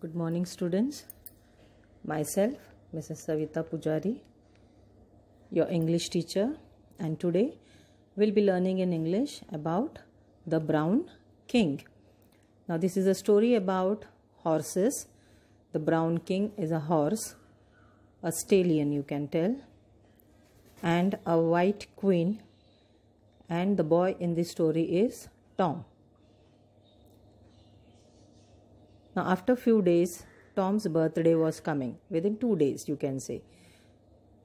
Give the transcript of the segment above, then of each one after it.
Good morning, students. Myself, Mrs. Savita Pujari, your English teacher, and today we'll be learning in English about the Brown King. Now, this is a story about horses. The Brown King is a horse, a stallion, you can tell, and a white queen. And the boy in this story is Tom. Now, after few days, Tom's birthday was coming. Within two days, you can say.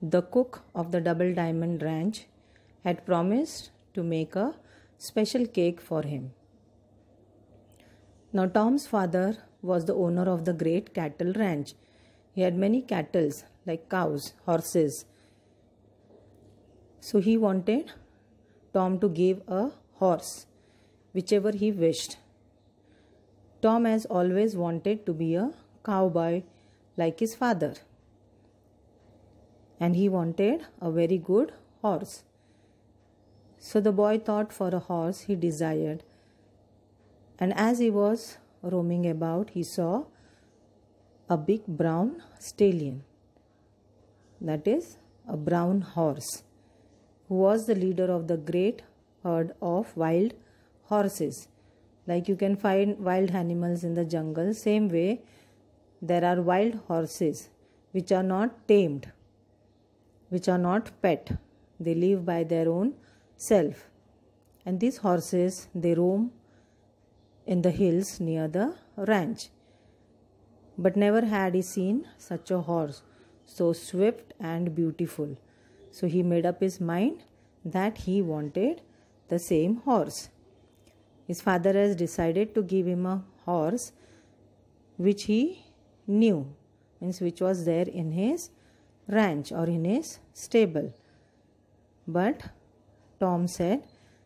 The cook of the Double Diamond Ranch had promised to make a special cake for him. Now, Tom's father was the owner of the great cattle ranch. He had many cattle like cows, horses. So, he wanted Tom to give a horse, whichever he wished. Tom has always wanted to be a cowboy like his father. And he wanted a very good horse. So the boy thought for a horse he desired. And as he was roaming about, he saw a big brown stallion. That is, a brown horse, who was the leader of the great herd of wild horses like you can find wild animals in the jungle same way there are wild horses which are not tamed which are not pet they live by their own self and these horses they roam in the hills near the ranch but never had he seen such a horse so swift and beautiful so he made up his mind that he wanted the same horse his father has decided to give him a horse which he knew, means which was there in his ranch or in his stable. But Tom said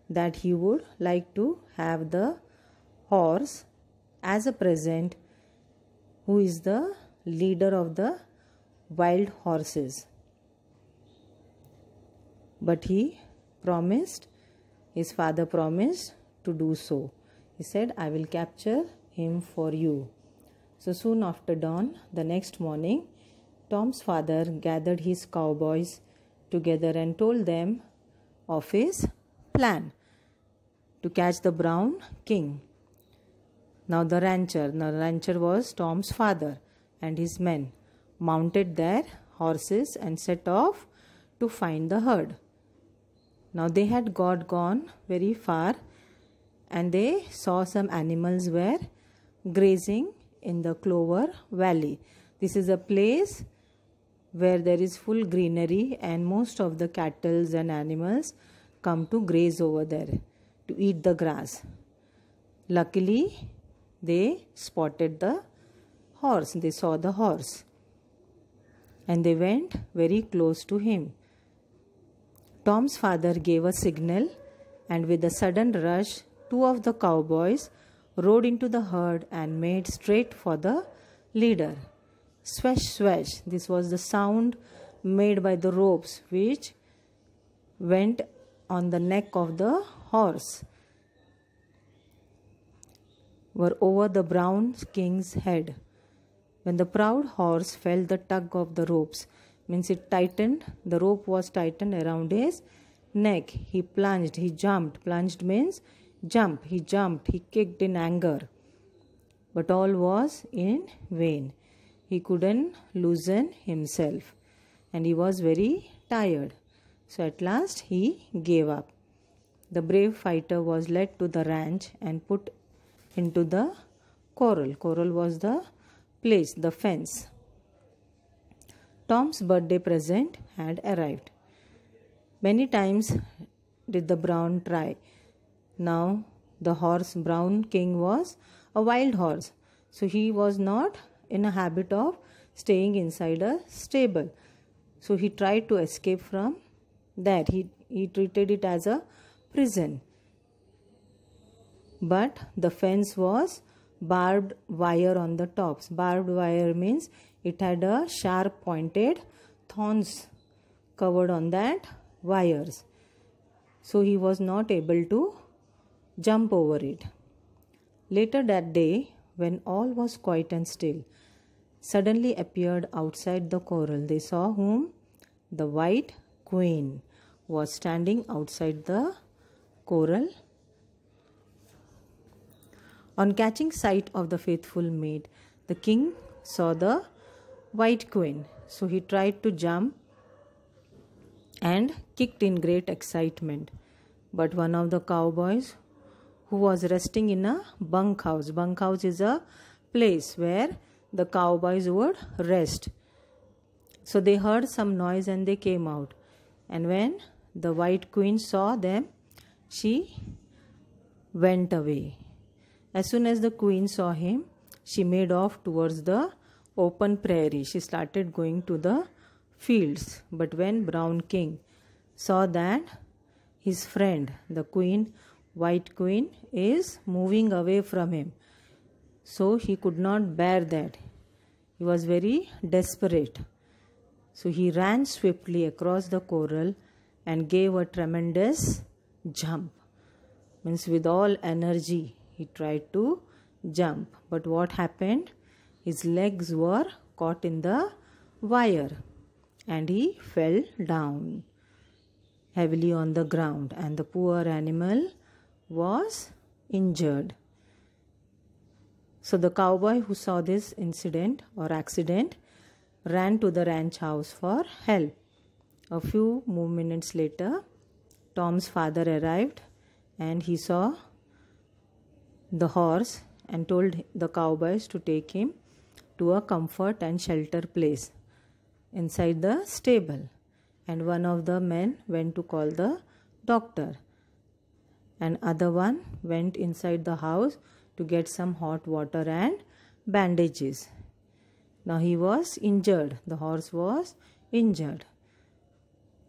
that he would like to have the horse as a present, who is the leader of the wild horses. But he promised, his father promised to do so. He said, I will capture him for you. So soon after dawn, the next morning, Tom's father gathered his cowboys together and told them of his plan to catch the brown king. Now the rancher, the rancher was Tom's father and his men, mounted their horses and set off to find the herd. Now they had got gone very far and they saw some animals were grazing in the Clover Valley. This is a place where there is full greenery and most of the cattle and animals come to graze over there to eat the grass. Luckily, they spotted the horse. They saw the horse and they went very close to him. Tom's father gave a signal and with a sudden rush two of the cowboys rode into the herd and made straight for the leader. Swash, swash, this was the sound made by the ropes which went on the neck of the horse were over the brown king's head. When the proud horse felt the tug of the ropes, means it tightened, the rope was tightened around his neck. He plunged, he jumped. Plunged means Jump, he jumped, he kicked in anger. But all was in vain. He couldn't loosen himself and he was very tired. So at last he gave up. The brave fighter was led to the ranch and put into the coral. Coral was the place, the fence. Tom's birthday present had arrived. Many times did the brown try now, the horse Brown King was a wild horse, so he was not in a habit of staying inside a stable. So he tried to escape from that. He, he treated it as a prison. But the fence was barbed wire on the tops. Barbed wire means it had a sharp pointed thorns covered on that wires. So he was not able to jump over it. Later that day, when all was quiet and still, suddenly appeared outside the coral. They saw whom? The white queen was standing outside the coral. On catching sight of the faithful maid, the king saw the white queen. So he tried to jump and kicked in great excitement. But one of the cowboys who was resting in a bunkhouse. Bunkhouse is a place where the cowboys would rest. So they heard some noise and they came out. And when the white queen saw them, she went away. As soon as the queen saw him, she made off towards the open prairie. She started going to the fields. But when Brown King saw that his friend, the queen, white queen is moving away from him. So he could not bear that. He was very desperate. So he ran swiftly across the coral and gave a tremendous jump. Means with all energy he tried to jump. But what happened? His legs were caught in the wire and he fell down heavily on the ground and the poor animal was injured. So the cowboy who saw this incident or accident ran to the ranch house for help. A few more minutes later, Tom's father arrived and he saw the horse and told the cowboys to take him to a comfort and shelter place inside the stable. And one of the men went to call the doctor and other one went inside the house to get some hot water and bandages now he was injured the horse was injured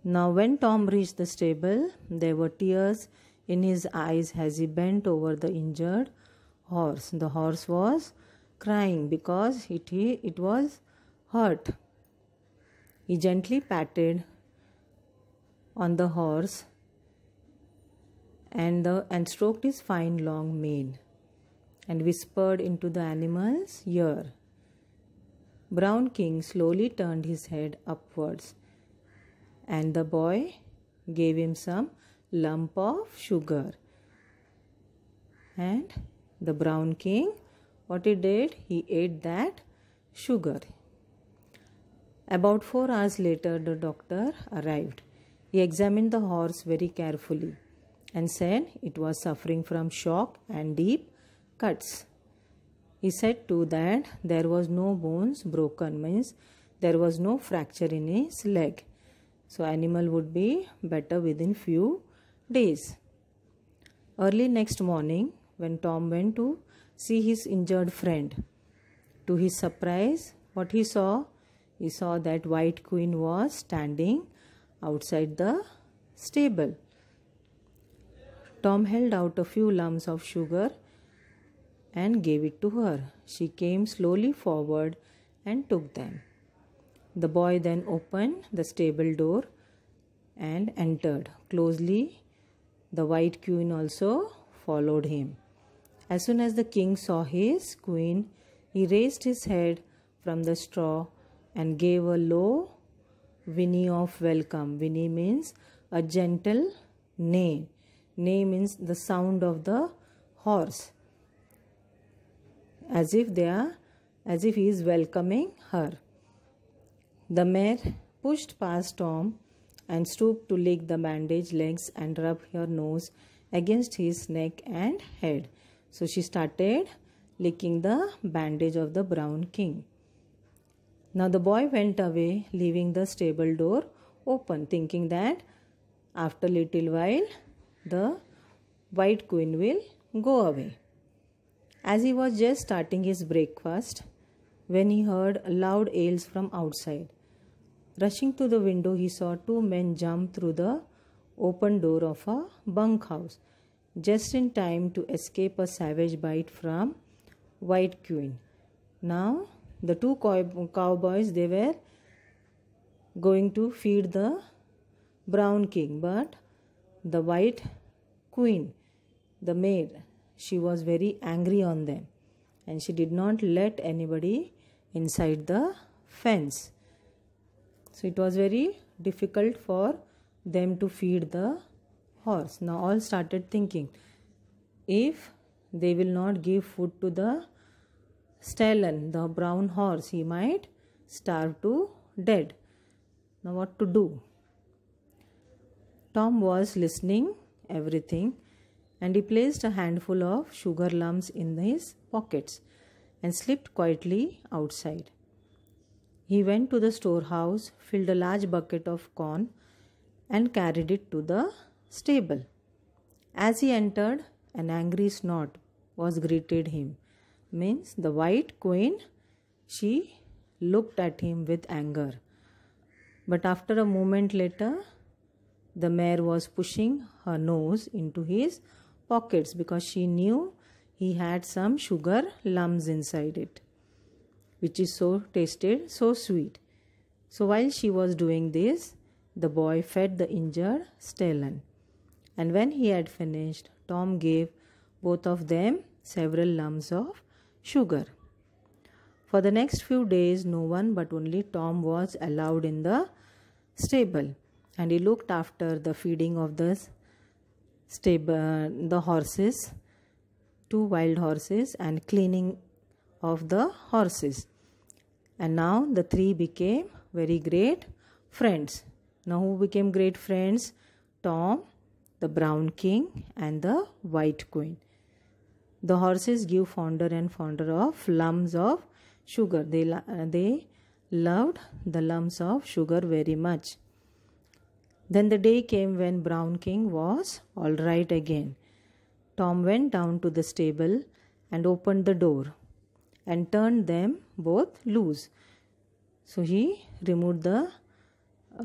now when tom reached the stable there were tears in his eyes as he bent over the injured horse the horse was crying because it it was hurt he gently patted on the horse and the and stroked his fine long mane and whispered into the animal's ear. Brown King slowly turned his head upwards, and the boy gave him some lump of sugar. And the Brown King, what he did, he ate that sugar. About four hours later, the doctor arrived. He examined the horse very carefully and said it was suffering from shock and deep cuts. He said too that there was no bones broken, means there was no fracture in his leg. So animal would be better within few days. Early next morning, when Tom went to see his injured friend, to his surprise, what he saw, he saw that White Queen was standing outside the stable. Tom held out a few lumps of sugar and gave it to her. She came slowly forward and took them. The boy then opened the stable door and entered. Closely, the white queen also followed him. As soon as the king saw his queen, he raised his head from the straw and gave a low whinny of welcome. Whinny means a gentle neigh. Name means the sound of the horse. As if they are, as if he is welcoming her. The mare pushed past Tom and stooped to lick the bandaged legs and rub her nose against his neck and head. So she started licking the bandage of the brown king. Now the boy went away, leaving the stable door open, thinking that after little while the white queen will go away. As he was just starting his breakfast, when he heard loud yells from outside. Rushing to the window, he saw two men jump through the open door of a bunkhouse, just in time to escape a savage bite from White Queen. Now, the two cow- cowboys they were going to feed the brown king, but the white queen, the maid, she was very angry on them and she did not let anybody inside the fence. So it was very difficult for them to feed the horse. Now all started thinking if they will not give food to the stallion, the brown horse, he might starve to dead. Now what to do? Tom was listening everything and he placed a handful of sugar lumps in his pockets and slipped quietly outside. He went to the storehouse, filled a large bucket of corn, and carried it to the stable. As he entered, an angry snort was greeted him. Means the white queen, she looked at him with anger. But after a moment later, the mare was pushing her nose into his pockets because she knew he had some sugar lumps inside it, which is so tasted so sweet. So while she was doing this, the boy fed the injured stallion. And when he had finished, Tom gave both of them several lumps of sugar. For the next few days, no one but only Tom was allowed in the stable and he looked after the feeding of the stable, the horses, two wild horses, and cleaning of the horses. And now the three became very great friends. Now, who became great friends? Tom, the brown king, and the white queen. The horses grew fonder and fonder of lumps of sugar. They, they loved the lumps of sugar very much. Then the day came when Brown King was all right again. Tom went down to the stable and opened the door and turned them both loose. So he removed the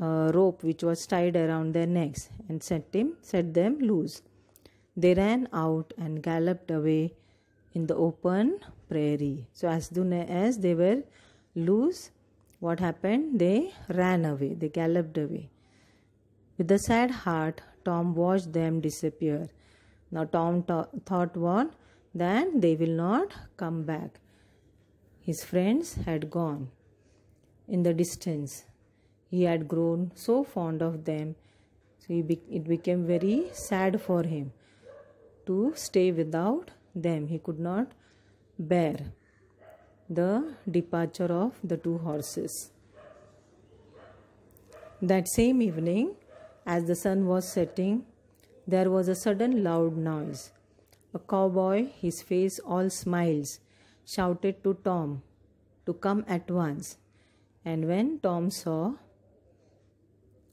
uh, rope which was tied around their necks and set, him, set them loose. They ran out and galloped away in the open prairie. So as soon as they were loose, what happened? They ran away, they galloped away. With a sad heart, Tom watched them disappear. Now, Tom t- thought, well, then they will not come back. His friends had gone in the distance. He had grown so fond of them, so be- it became very sad for him to stay without them. He could not bear the departure of the two horses. That same evening, as the sun was setting, there was a sudden loud noise. A cowboy, his face all smiles, shouted to Tom to come at once. And when Tom saw,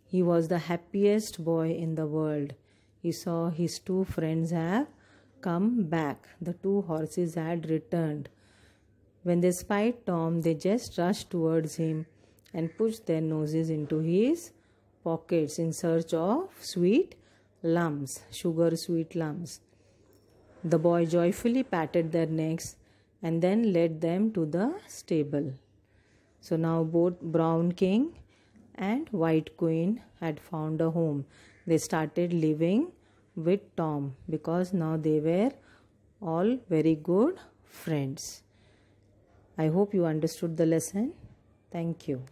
he was the happiest boy in the world. He saw his two friends have come back. The two horses had returned. When they spied Tom, they just rushed towards him and pushed their noses into his pockets in search of sweet lumps, sugar sweet lumps. The boy joyfully patted their necks and then led them to the stable. So now both Brown King and White Queen had found a home. They started living with Tom because now they were all very good friends. I hope you understood the lesson. Thank you.